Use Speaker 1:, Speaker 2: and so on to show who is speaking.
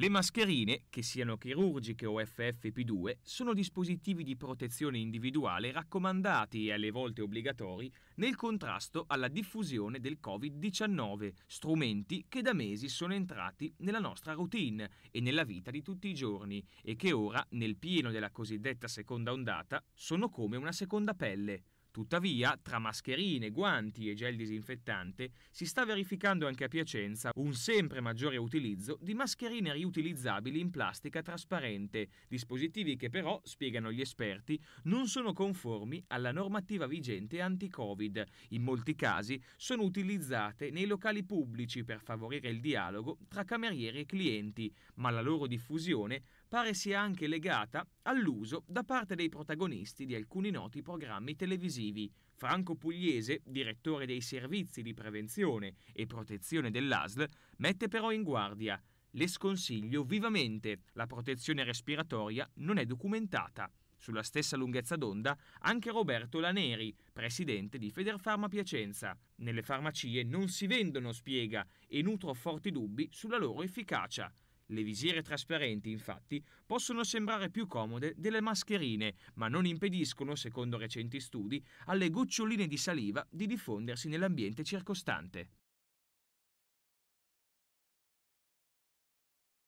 Speaker 1: Le mascherine, che siano chirurgiche o FFP2, sono dispositivi di protezione individuale raccomandati e alle volte obbligatori nel contrasto alla diffusione del Covid-19, strumenti che da mesi sono entrati nella nostra routine e nella vita di tutti i giorni e che ora, nel pieno della cosiddetta seconda ondata, sono come una seconda pelle. Tuttavia, tra mascherine, guanti e gel disinfettante, si sta verificando anche a Piacenza un sempre maggiore utilizzo di mascherine riutilizzabili in plastica trasparente, dispositivi che però, spiegano gli esperti, non sono conformi alla normativa vigente anti-Covid. In molti casi sono utilizzate nei locali pubblici per favorire il dialogo tra camerieri e clienti, ma la loro diffusione pare sia anche legata all'uso da parte dei protagonisti di alcuni noti programmi televisivi invasivi. Franco Pugliese, direttore dei servizi di prevenzione e protezione dell'ASL, mette però in guardia. Le sconsiglio vivamente, la protezione respiratoria non è documentata. Sulla stessa lunghezza d'onda anche Roberto Laneri, presidente di Federfarma Piacenza. Nelle farmacie non si vendono, spiega, e nutro forti dubbi sulla loro efficacia. Le visiere trasparenti, infatti, possono sembrare più comode delle mascherine, ma non impediscono, secondo recenti studi, alle goccioline di saliva di diffondersi nell'ambiente circostante.